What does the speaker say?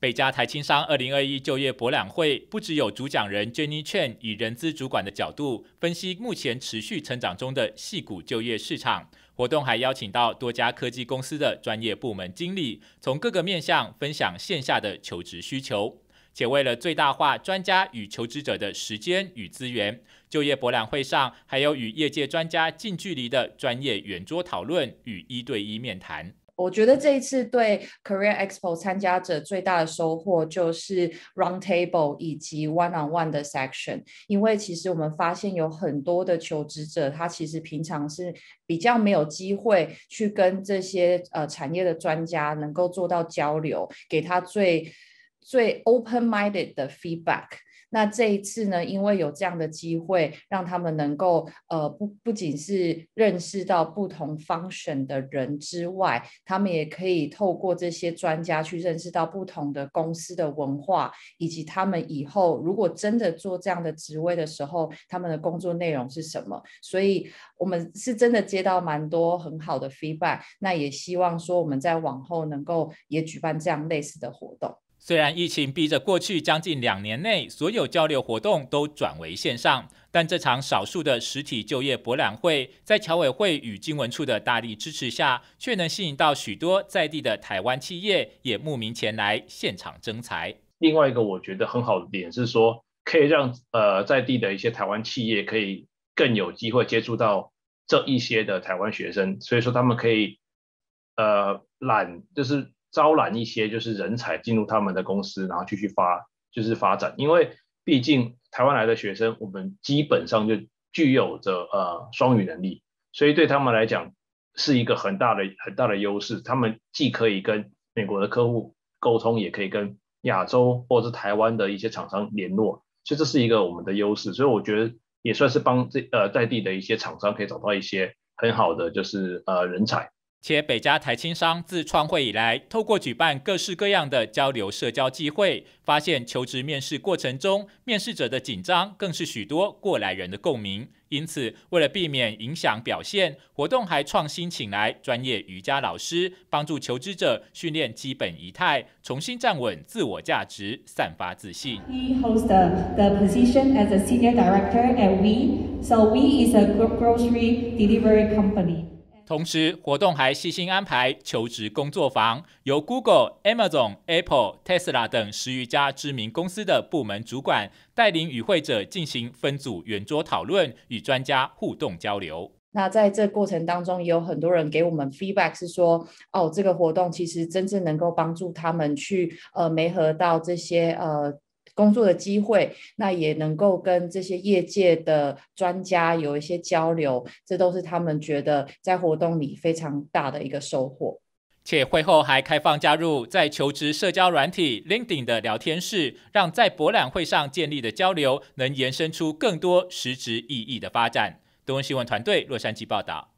北加台青商二零二一就业博览会，不只有主讲人 j e n n Yen c h 以人资主管的角度分析目前持续成长中的细股就业市场。活动还邀请到多家科技公司的专业部门经理，从各个面向分享线下的求职需求。且为了最大化专家与求职者的时间与资源，就业博览会上还有与业界专家近距离的专业圆桌讨论与一对一面谈。我觉得这一次对 Career Expo 参加者最大的收获就是 Round Table 以及 One on One 的 Section，因为其实我们发现有很多的求职者，他其实平常是比较没有机会去跟这些呃产业的专家能够做到交流，给他最最 open minded 的 feedback。那这一次呢？因为有这样的机会，让他们能够呃，不不仅是认识到不同 function 的人之外，他们也可以透过这些专家去认识到不同的公司的文化，以及他们以后如果真的做这样的职位的时候，他们的工作内容是什么。所以，我们是真的接到蛮多很好的 feedback。那也希望说我们在往后能够也举办这样类似的活动。虽然疫情逼着过去将近两年内所有交流活动都转为线上，但这场少数的实体就业博览会，在侨委会与经文处的大力支持下，却能吸引到许多在地的台湾企业也慕名前来现场征才。另外一个我觉得很好的点是说，可以让呃在地的一些台湾企业可以更有机会接触到这一些的台湾学生，所以说他们可以呃揽就是。招揽一些就是人才进入他们的公司，然后继续发就是发展。因为毕竟台湾来的学生，我们基本上就具有着呃双语能力，所以对他们来讲是一个很大的很大的优势。他们既可以跟美国的客户沟通，也可以跟亚洲或者是台湾的一些厂商联络，所以这是一个我们的优势。所以我觉得也算是帮这呃在地的一些厂商可以找到一些很好的就是呃人才。且北嘉台青商自创会以来，透过举办各式各样的交流社交聚会，发现求职面试过程中，面试者的紧张更是许多过来人的共鸣。因此，为了避免影响表现，活动还创新请来专业瑜伽老师，帮助求职者训练基本仪态，重新站稳自我价值，散发自信。He holds the the position as a senior director at We, so We is a grocery delivery company. 同时，活动还细心安排求职工作坊，由 Google、Amazon、Apple、Tesla 等十余家知名公司的部门主管带领与会者进行分组圆桌讨论，与专家互动交流。那在这过程当中，也有很多人给我们 feedback，是说，哦，这个活动其实真正能够帮助他们去呃，媒合到这些呃。工作的机会，那也能够跟这些业界的专家有一些交流，这都是他们觉得在活动里非常大的一个收获。且会后还开放加入在求职社交软体 LinkedIn 的聊天室，让在博览会上建立的交流能延伸出更多实质意义的发展。东森新闻团队洛杉矶报道。